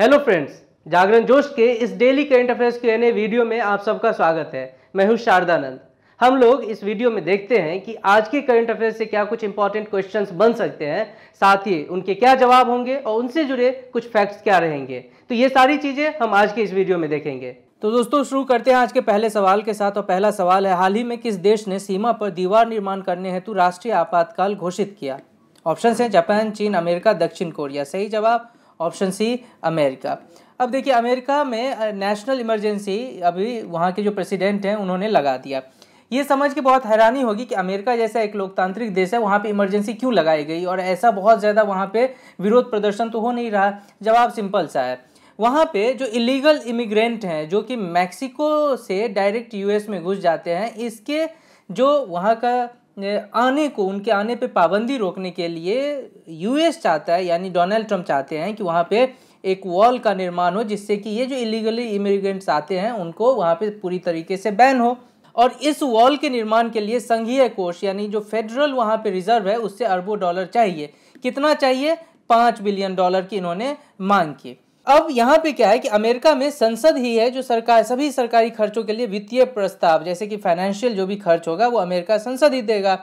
hello friends जागरण जोश के इस daily current affairs के एन वीडियो में आप सबका स्वागत है मैं हूं शारदानंद हम लोग इस वीडियो में देखते हैं कि आज के करंट अफेयर्स से क्या कुछ इंपॉर्टेंट क्वेश्चंस बन सकते हैं साथ ही उनके क्या जवाब होंगे और उनसे जुड़े कुछ फैक्ट्स क्या रहेंगे तो ये सारी चीज़ें हम आज के इस वीडियो में देखेंगे तो दोस्तों शुरू करते हैं आज के पहले सवाल के साथ और पहला सवाल है हाल ही में किस देश ने सीमा पर दीवार निर्माण करने हेतु राष्ट्रीय आपातकाल घोषित किया ऑप्शन है जापान चीन अमेरिका दक्षिण कोरिया सही जवाब ऑप्शन सी अमेरिका अब देखिए अमेरिका में नेशनल इमरजेंसी अभी वहाँ के जो प्रेसिडेंट हैं उन्होंने लगा दिया ये समझ के बहुत हैरानी होगी कि अमेरिका जैसा एक लोकतांत्रिक देश है वहाँ पे इमरजेंसी क्यों लगाई गई और ऐसा बहुत ज़्यादा वहाँ पे विरोध प्रदर्शन तो हो नहीं रहा जवाब सिंपल सा है वहाँ पे जो इलीगल इमिग्रेंट हैं जो कि मैक्सिको से डायरेक्ट यूएस में घुस जाते हैं इसके जो वहाँ का आने को उनके आने पे पाबंदी रोकने के लिए यूएस चाहता है यानी डोनाल्ड ट्रंप चाहते हैं कि वहाँ पे एक वॉल का निर्माण हो जिससे कि ये जो इलीगली इमिग्रेंट्स आते हैं उनको वहाँ पे पूरी तरीके से बैन हो और इस वॉल के निर्माण के लिए संघीय कोष यानी जो फेडरल वहाँ पे रिजर्व है उससे अरबों डॉलर चाहिए कितना चाहिए पाँच बिलियन डॉलर की इन्होंने मांग की अब यहाँ पे क्या है कि अमेरिका में संसद ही है जो सरकार सभी सरकारी खर्चों के लिए वित्तीय प्रस्ताव जैसे कि फाइनेंशियल जो भी खर्च होगा वो अमेरिका संसद ही देगा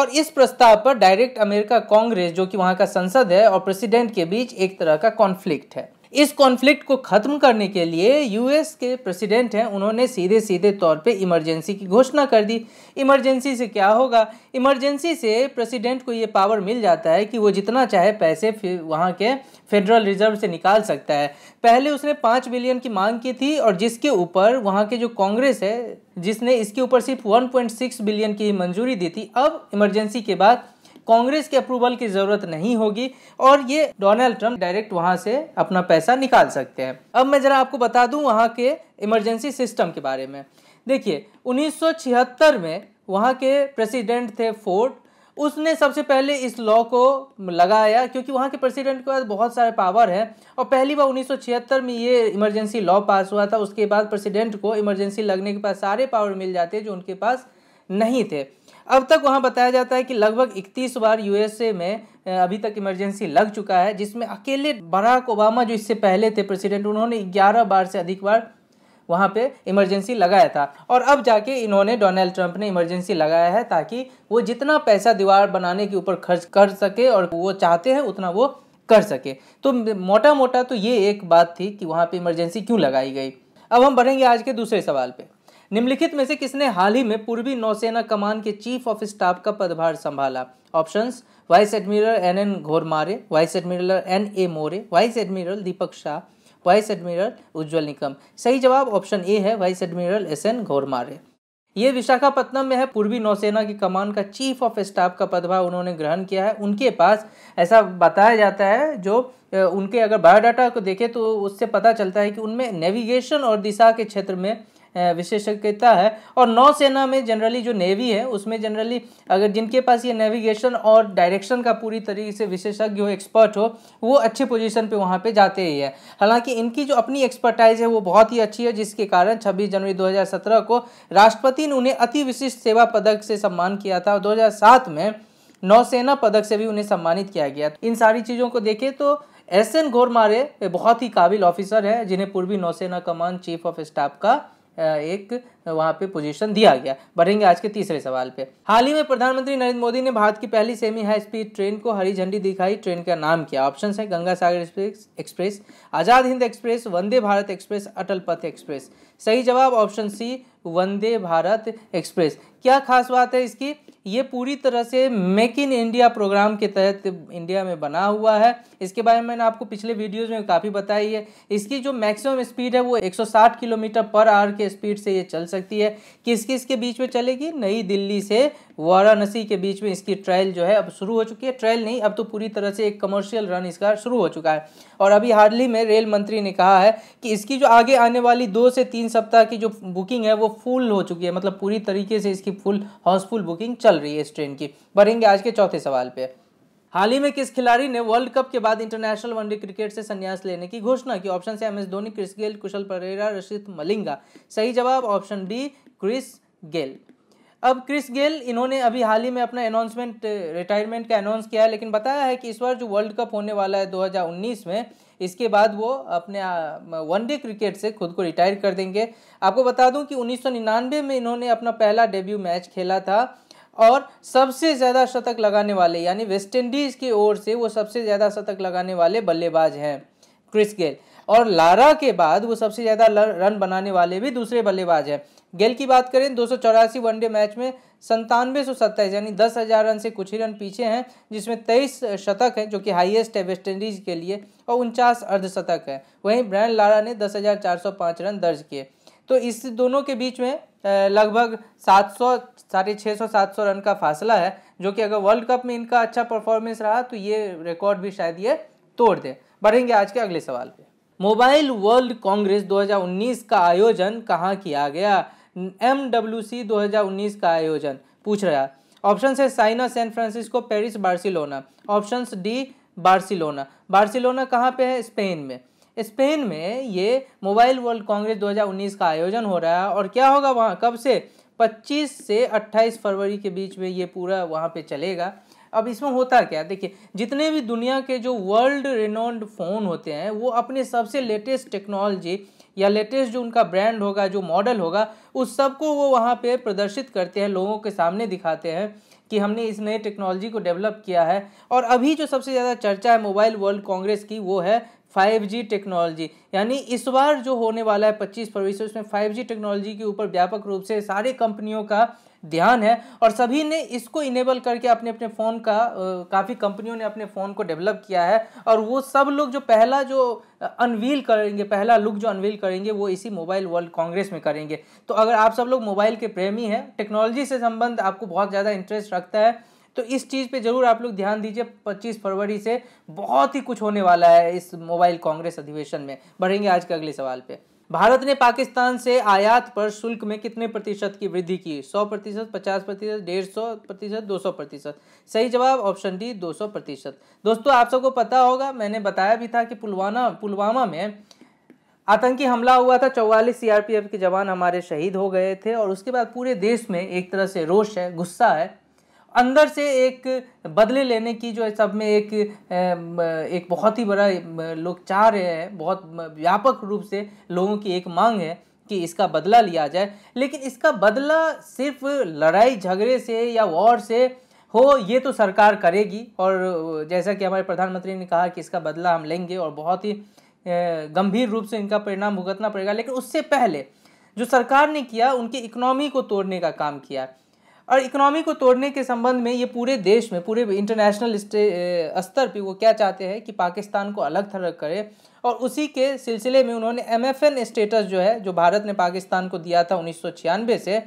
और इस प्रस्ताव पर डायरेक्ट अमेरिका कांग्रेस जो कि वहाँ का संसद है और प्रेसिडेंट के बीच एक तरह का कॉन्फ्लिक्ट है इस कॉन्फ्लिक्ट को ख़त्म करने के लिए यूएस के प्रेसिडेंट हैं उन्होंने सीधे सीधे तौर पे इमरजेंसी की घोषणा कर दी इमरजेंसी से क्या होगा इमरजेंसी से प्रेसिडेंट को ये पावर मिल जाता है कि वो जितना चाहे पैसे वहाँ के फेडरल रिजर्व से निकाल सकता है पहले उसने पाँच बिलियन की मांग की थी और जिसके ऊपर वहाँ के जो कांग्रेस है जिसने इसके ऊपर सिर्फ 1.6 बिलियन की मंजूरी दी थी अब इमरजेंसी के बाद कांग्रेस के अप्रूवल की ज़रूरत नहीं होगी और ये डोनाल्ड ट्रंप डायरेक्ट वहाँ से अपना पैसा निकाल सकते हैं अब मैं ज़रा आपको बता दूँ वहाँ के इमरजेंसी सिस्टम के बारे में देखिए 1976 में वहाँ के प्रेसिडेंट थे फोर्ड उसने सबसे पहले इस लॉ को लगाया क्योंकि वहाँ के प्रेसिडेंट के पास बहुत सारे पावर हैं और पहली बार 1976 में ये इमरजेंसी लॉ पास हुआ था उसके बाद प्रेसिडेंट को इमरजेंसी लगने के बाद सारे पावर मिल जाते जो उनके पास नहीं थे अब तक वहाँ बताया जाता है कि लगभग इकतीस बार यूएसए में अभी तक इमरजेंसी लग चुका है जिसमें अकेले बराक ओबामा जो इससे पहले थे प्रेसिडेंट उन्होंने ग्यारह बार से अधिक बार वहाँ पे इमरजेंसी लगाया था और अब जाके इन्होंने डोनाल्ड ट्रंप ने इमरजेंसी लगाया है ताकि वो जितना पैसा दीवार बनाने के ऊपर खर्च कर सके और वो चाहते हैं उतना वो कर सके तो मोटा मोटा तो ये एक बात थी कि वहाँ पर इमरजेंसी क्यों लगाई गई अब हम बढ़ेंगे आज के दूसरे सवाल पर निम्नलिखित में से किसने हाल ही में पूर्वी नौसेना कमान के चीफ ऑफ स्टाफ का पदभार संभाला options vice admiral N N Ghormade vice admiral N A More vice admiral Deepak Shah vice admiral Ujjwal Nikam सही जवाब ऑप्शन ए है vice admiral S N Ghormade ये विशाखापत्तनम में है पूर्वी नौसेना की कमान का चीफ ऑफ स्टाफ का पदभार उन्होंने ग्रहण किया है उनके पास ऐसा बताया जाता है जो उनके अगर बायोडाटा को देखें तो उससे पता चलता है कि उनमें नेविगेशन और दिशा के क्षेत्र में विशेषज्ञता है और नौसेना में जनरली जो नेवी है उसमें जनरली अगर जिनके पास ये नेविगेशन और डायरेक्शन का पूरी तरीके से विशेषज्ञ हो एक्सपर्ट हो वो अच्छे पोजीशन पे वहाँ पे जाते ही है हालांकि इनकी जो अपनी एक्सपर्टाइज है वो बहुत ही अच्छी है जिसके कारण छब्बीस जनवरी दो को राष्ट्रपति ने उन्हें अति विशिष्ट सेवा पदक से सम्मान किया था और दो में नौसेना पदक से भी उन्हें सम्मानित किया गया इन सारी चीज़ों को देखें तो एस एन घोरमारे बहुत ही काबिल ऑफिसर है जिन्हें पूर्वी नौसेना कमान चीफ ऑफ स्टाफ का एक वहाँ पे पोजीशन दिया गया बढ़ेंगे आज के तीसरे सवाल पे हाल ही में प्रधानमंत्री नरेंद्र मोदी ने भारत की पहली सेमी हाई स्पीड ट्रेन को हरी झंडी दिखाई ट्रेन का नाम क्या ऑप्शन है Ganga Sagar express Azad Hind express Vande Bharat express Atal Path express सही जवाब option C Vande Bharat express क्या खास बात है इसकी ये पूरी तरह से मेक इन इंडिया प्रोग्राम के तहत इंडिया में बना हुआ है इसके बारे में मैंने आपको पिछले वीडियोस में काफ़ी बताई है इसकी जो मैक्सिमम स्पीड है वो 160 किलोमीटर पर आवर के स्पीड से ये चल सकती है किस किस के बीच में चलेगी नई दिल्ली से वाराणसी के बीच में इसकी ट्रायल जो है अब शुरू हो चुकी है ट्रायल नहीं अब तो पूरी तरह से एक कमर्शियल रन इसका शुरू हो चुका है और अभी हार्डली में रेल मंत्री ने कहा है कि इसकी जो आगे आने वाली दो से तीन सप्ताह की जो बुकिंग है वो फुल हो चुकी है मतलब पूरी तरीके से इसकी की फुल हाउसफुल बुकिंग चल रही है इस ट्रेन की बढ़ेंगे आज के चौथे सवाल पे हाल ही में किस खिलाड़ी ने वर्ल्ड कप के बाद इंटरनेशनल वनडे क्रिकेट से संन्यास लेने की घोषणा की ऑप्शन से M S Dhoni Chris Gayle Kushal Perera Rashid Malinga सही जवाब ऑप्शन डी क्रिस गेल अब क्रिस गेल इन्होंने अभी हाल ही में अपना अनाउंसमेंट रिटायरमेंट का अनाउंस किया है लेकिन बताया है कि इस बार जो वर्ल्ड कप होने वाला है 2019 में इसके बाद वो अपने वनडे क्रिकेट से खुद को रिटायर कर देंगे आपको बता दूं कि 1999 में इन्होंने अपना पहला डेब्यू मैच खेला था और सबसे ज़्यादा शतक लगाने वाले यानी वेस्टइंडीज़ की ओर से वो सबसे ज़्यादा शतक लगाने वाले बल्लेबाज हैं क्रिस गेल और लारा के बाद वो सबसे ज़्यादा रन बनाने वाले भी दूसरे बल्लेबाज हैं गेल की बात करें दो वनडे मैच में संतानवे सौ सत्ताईस यानी दस हज़ार रन से कुछ ही रन पीछे हैं जिसमें तेईस शतक हैं जो कि हाईएस्ट है वेस्टइंडीज़ के लिए और उनचास अर्धशतक है वहीं ब्रैन लारा ने दस हज़ार चार सौ पाँच रन दर्ज किए तो इस दोनों के बीच में लगभग सात सौ साढ़े छः सौ सात सौ रन का फासला है जो कि अगर वर्ल्ड कप में इनका अच्छा परफॉर्मेंस रहा तो ये रिकॉर्ड भी शायद ये तोड़ दे बढ़ेंगे आज के अगले सवाल पे मोबाइल वर्ल्ड कांग्रेस 2019 का आयोजन कहाँ किया गया एम डब्ल्यू सी दो हजार उन्नीस का आयोजन पूछ रहा ऑप्शन है साइना San Francisco Paris Barcelona option D Barcelona Barcelona कहाँ पे है स्पेन में स्पेन में ये मोबाइल वर्ल्ड कांग्रेस 2019 का आयोजन हो रहा है और क्या होगा वहाँ कब से 25 से 28 फरवरी के बीच में ये पूरा वहाँ पे चलेगा अब इसमें होता क्या देखिए जितने भी दुनिया के जो वर्ल्ड रिनोन्ड फ़ोन होते हैं वो अपने सबसे लेटेस्ट टेक्नोलॉजी या लेटेस्ट जो उनका ब्रांड होगा जो मॉडल होगा उस सब को वो वहाँ पे प्रदर्शित करते हैं लोगों के सामने दिखाते हैं कि हमने इस नए टेक्नोलॉजी को डेवलप किया है और अभी जो सबसे ज़्यादा चर्चा है मोबाइल वर्ल्ड कांग्रेस की वो है 5G टेक्नोलॉजी यानी इस बार जो होने वाला है 25 फरवरी से उसमें 5G टेक्नोलॉजी के ऊपर व्यापक रूप से सारे कंपनियों का ध्यान है और सभी ने इसको इनेबल करके अपने अपने फ़ोन का काफ़ी कंपनियों ने अपने फ़ोन को डेवलप किया है और वो सब लोग जो पहला जो अनवील करेंगे पहला लुक जो अनवील करेंगे वो इसी मोबाइल वर्ल्ड कांग्रेस में करेंगे तो अगर आप सब लोग मोबाइल के प्रेमी हैं टेक्नोलॉजी से संबंध आपको बहुत ज़्यादा इंटरेस्ट रखता है तो इस चीज़ पे ज़रूर आप लोग ध्यान दीजिए 25 फरवरी से बहुत ही कुछ होने वाला है इस मोबाइल कांग्रेस अधिवेशन में बढ़ेंगे आज के अगले सवाल पे भारत ने पाकिस्तान से आयात पर शुल्क में कितने प्रतिशत की वृद्धि की 100 प्रतिशत पचास प्रतिशत डेढ़ सौ प्रतिशत दो सौ प्रतिशत सही जवाब ऑप्शन डी 200 प्रतिशत दोस्तों आप सबको पता होगा मैंने बताया भी था कि पुलवाना पुलवामा में आतंकी हमला हुआ था चौवालीस सीआरपीएफ के जवान हमारे शहीद हो गए थे और उसके बाद पूरे देश में एक तरह से रोष है गुस्सा है अंदर से एक बदले लेने की जो है सब में एक एक बहुत ही बड़ा लोग चाह रहे हैं बहुत व्यापक रूप से लोगों की एक मांग है कि इसका बदला लिया जाए लेकिन इसका बदला सिर्फ लड़ाई झगड़े से या वॉर से हो ये तो सरकार करेगी और जैसा कि हमारे प्रधानमंत्री ने कहा कि इसका बदला हम लेंगे और बहुत ही गंभीर रूप से इनका परिणाम भुगतना पड़ेगा लेकिन उससे पहले जो सरकार ने किया उनकी इकोनॉमी को तोड़ने का काम किया और इकोनॉमी को तोड़ने के संबंध में ये पूरे देश में पूरे इंटरनेशनल स्तर पे वो क्या चाहते हैं कि पाकिस्तान को अलग थलग करे और उसी के सिलसिले में उन्होंने एम स्टेटस जो है जो भारत ने पाकिस्तान को दिया था उन्नीस से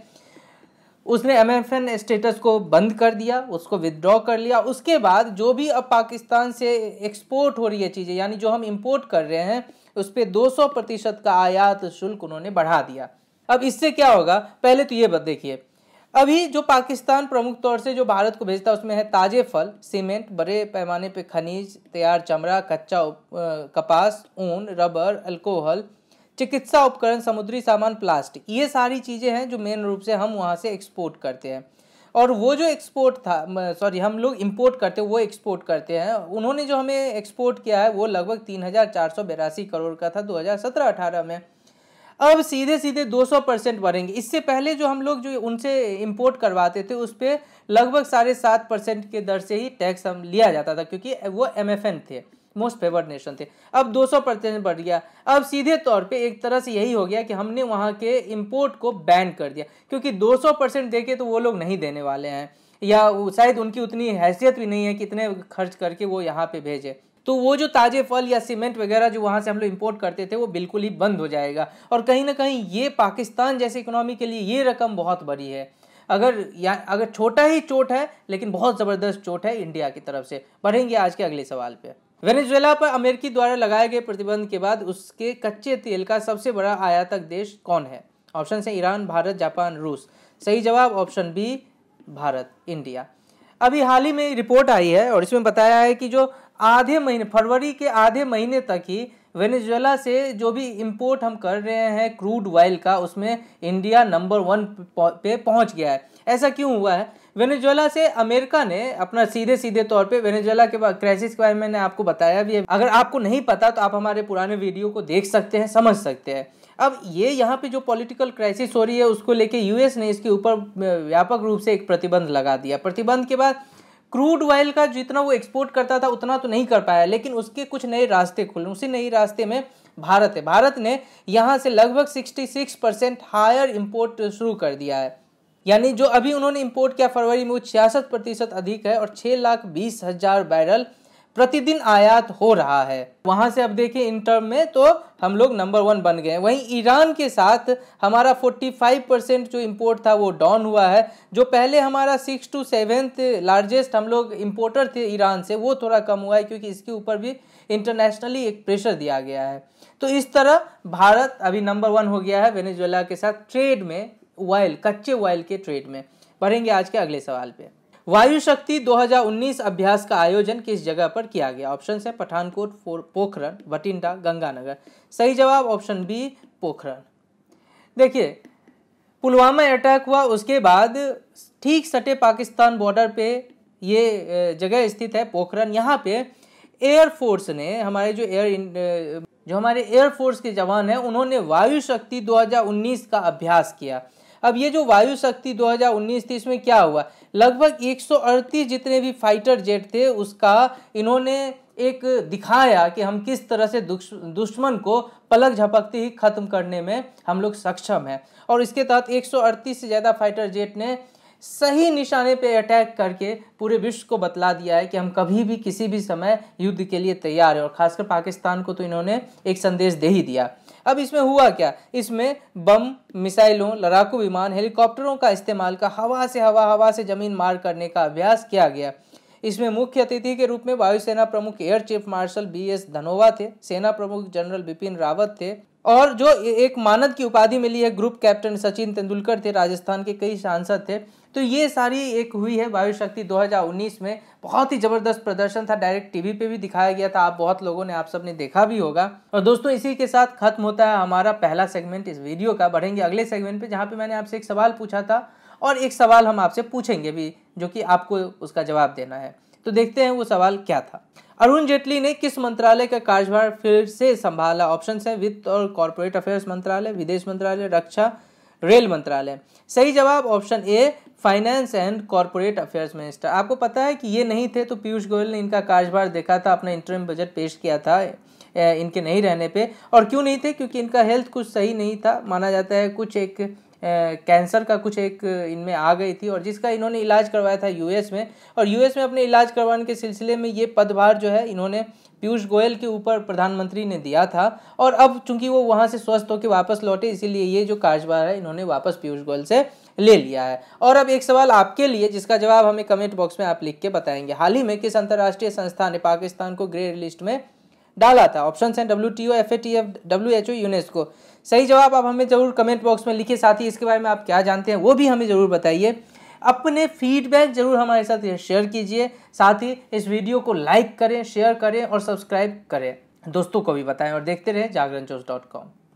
उसने एम स्टेटस को बंद कर दिया उसको विदड्रॉ कर लिया उसके बाद जो भी अब पाकिस्तान से एक्सपोर्ट हो रही है चीज़ें यानी जो हम इम्पोर्ट कर रहे हैं उस पर दो प्रतिशत का आयात शुल्क उन्होंने बढ़ा दिया अब इससे क्या होगा पहले तो ये देखिए अभी जो पाकिस्तान प्रमुख तौर से जो भारत को भेजता है उसमें है ताज़े फल सीमेंट बड़े पैमाने पर खनिज तैयार चमड़ा कच्चा कपास ऊन रबर अल्कोहल चिकित्सा उपकरण समुद्री सामान प्लास्टिक ये सारी चीज़ें हैं जो मेन रूप से हम वहाँ से एक्सपोर्ट करते हैं और वो जो एक्सपोर्ट था सॉरी हम लोग इम्पोर्ट करते हैं वो एक्सपोर्ट करते हैं उन्होंने जो हमें एक्सपोर्ट किया है वो लगभग तीन हज़ार चार सौ बेरासी करोड़ का था दो हज़ार सत्रह में अब सीधे सीधे 200 परसेंट बढ़ेंगे इससे पहले जो हम लोग जो उनसे इम्पोर्ट करवाते थे उस पर लगभग साढ़े सात परसेंट के दर से ही टैक्स हम लिया जाता था क्योंकि वो एम थे मोस्ट फेवर्ड नेशन थे अब 200 परसेंट बढ़ गया अब सीधे तौर पे एक तरह से यही हो गया कि हमने वहाँ के इम्पोर्ट को बैन कर दिया क्योंकि दो परसेंट देके तो वो लोग नहीं देने वाले हैं या शायद उनकी उतनी हैसियत भी नहीं है कि इतने खर्च करके वो यहाँ पे भेजे तो वो जो ताज़े फल या सीमेंट वगैरह जो वहां से हम लोग इम्पोर्ट करते थे वो बिल्कुल ही बंद हो जाएगा और कहीं ना कहीं ये पाकिस्तान जैसे इकोनॉमी के लिए ये रकम बहुत बड़ी है अगर या अगर छोटा ही चोट है लेकिन बहुत ज़बरदस्त चोट है इंडिया की तरफ से बढ़ेंगे आज के अगले सवाल पे वेनेजुएला पर अमेरिकी द्वारा लगाए गए प्रतिबंध के बाद उसके कच्चे तेल का सबसे बड़ा आयातक देश कौन है ऑप्शन है ईरान भारत जापान रूस सही जवाब ऑप्शन बी भारत इंडिया अभी हाल ही में रिपोर्ट आई है और इसमें बताया है कि जो आधे महीने फरवरी के आधे महीने तक ही वेनेजुएला से जो भी इंपोर्ट हम कर रहे हैं क्रूड ऑयल का उसमें इंडिया नंबर वन पे पहुंच गया है ऐसा क्यों हुआ है वेनेजुएला से अमेरिका ने अपना सीधे सीधे तौर पे वेनेजुएला के क्राइसिस के बारे में मैंने आपको बताया भी है अगर आपको नहीं पता तो आप हमारे पुराने वीडियो को देख सकते हैं समझ सकते हैं अब ये यहाँ पे जो पॉलिटिकल क्राइसिस हो रही है उसको लेके यूएस ने इसके ऊपर व्यापक रूप से एक प्रतिबंध लगा दिया प्रतिबंध के बाद क्रूड ऑयल का जितना वो एक्सपोर्ट करता था उतना तो नहीं कर पाया लेकिन उसके कुछ नए रास्ते खुले उसी नए रास्ते में भारत है भारत ने यहाँ से लगभग 66 परसेंट हायर इम्पोर्ट शुरू कर दिया है यानी जो अभी उन्होंने इम्पोर्ट किया फरवरी में वो छियासठ प्रतिशत अधिक है और छः लाख बीस हज़ार बैरल प्रतिदिन आयात हो रहा है वहाँ से अब देखें इन टर्म में तो हम लोग नंबर वन बन गए वहीं ईरान के साथ हमारा 45 परसेंट जो इम्पोर्ट था वो डाउन हुआ है जो पहले हमारा सिक्स टू सेवेंथ लार्जेस्ट हम लोग इम्पोर्टर थे ईरान से वो थोड़ा कम हुआ है क्योंकि इसके ऊपर भी इंटरनेशनली एक प्रेशर दिया गया है तो इस तरह भारत अभी नंबर वन हो गया है वेनेजुएला के साथ ट्रेड में ऑयल कच्चे ऑयल के ट्रेड में बढ़ेंगे आज के अगले सवाल पर वायु शक्ति 2019 अभ्यास का आयोजन किस जगह पर किया गया ऑप्शन है पठानकोट पोखरण भटिंडा गंगानगर सही जवाब ऑप्शन बी पोखरण देखिए पुलवामा अटैक हुआ उसके बाद ठीक सटे पाकिस्तान बॉर्डर पे ये जगह स्थित है पोखरण यहाँ पे एयरफोर्स ने हमारे जो एयर जो हमारे एयरफोर्स के जवान हैं उन्होंने वायु शक्ति 2019 का अभ्यास किया अब ये जो वायु शक्ति 2019-30 में क्या हुआ लगभग एक जितने भी फाइटर जेट थे उसका इन्होंने एक दिखाया कि हम किस तरह से दुश्मन को पलक झपकते ही ख़त्म करने में हम लोग सक्षम हैं और इसके तहत एक से ज़्यादा फाइटर जेट ने सही निशाने पे अटैक करके पूरे विश्व को बतला दिया है कि हम कभी भी किसी भी समय युद्ध के लिए तैयार है और खासकर पाकिस्तान को तो इन्होंने एक संदेश दे ही दिया अब इसमें हुआ क्या इसमें बम मिसाइलों लड़ाकू विमान हेलीकॉप्टरों का इस्तेमाल का हवा से हवा हवा से जमीन मार करने का अभ्यास किया गया इसमें मुख्य अतिथि के रूप में वायुसेना प्रमुख air chief marshal B S Dhanoa थे सेना प्रमुख जनरल बिपिन रावत थे और जो एक मानद की उपाधि मिली है ग्रुप कैप्टन सचिन तेंदुलकर थे राजस्थान के कई सांसद थे तो ये सारी एक हुई है वायु शक्ति 2019 में बहुत ही ज़बरदस्त प्रदर्शन था डायरेक्ट टीवी पे भी दिखाया गया था आप बहुत लोगों ने आप सब ने देखा भी होगा और दोस्तों इसी के साथ खत्म होता है हमारा पहला सेगमेंट इस वीडियो का बढ़ेंगे अगले सेगमेंट पे जहाँ पे मैंने आपसे एक सवाल पूछा था और एक सवाल हम आपसे पूछेंगे भी जो कि आपको उसका जवाब देना है तो देखते हैं वो सवाल क्या था अरुण जेटली ने किस मंत्रालय का कार्यभार फिर से संभाला ऑप्शन है वित्त और कॉरपोरेट अफेयर्स मंत्रालय विदेश मंत्रालय रक्षा रेल मंत्रालय सही जवाब option A finance and corporate affairs minister आपको पता है कि ये नहीं थे तो पीयूष गोयल ने इनका कार्यभार देखा था अपना इंटरम बजट पेश किया था इनके नहीं रहने पे और क्यों नहीं थे क्योंकि इनका हेल्थ कुछ सही नहीं था माना जाता है कुछ एक कैंसर का कुछ एक इनमें आ गई थी और जिसका इन्होंने इलाज करवाया था यूएस में और यूएस में अपने इलाज करवाने के सिलसिले में ये पदभार जो है इन्होंने पीयूष गोयल के ऊपर प्रधानमंत्री ने दिया था और अब चूंकि वो वहाँ से स्वस्थ होकर वापस लौटे इसीलिए ये जो कार्यभार है इन्होंने वापस पीयूष गोयल से ले लिया है और अब एक सवाल आपके लिए जिसका जवाब हमें कमेंट बॉक्स में आप लिख के बताएंगे हाल ही में किस अंतर्राष्ट्रीय संस्था ने पाकिस्तान को ग्रे लिस्ट में डाला था ऑप्शन हैं W T O F A T F W H O UNESCO सही जवाब आप हमें ज़रूर कमेंट बॉक्स में लिखिए साथ ही इसके बारे में आप क्या जानते हैं वो भी हमें ज़रूर बताइए अपने फीडबैक जरूर हमारे साथ शेयर कीजिए साथ ही इस वीडियो को लाइक करें शेयर करें और सब्सक्राइब करें दोस्तों को भी बताएं और देखते रहें जागरण जोश डॉट कॉम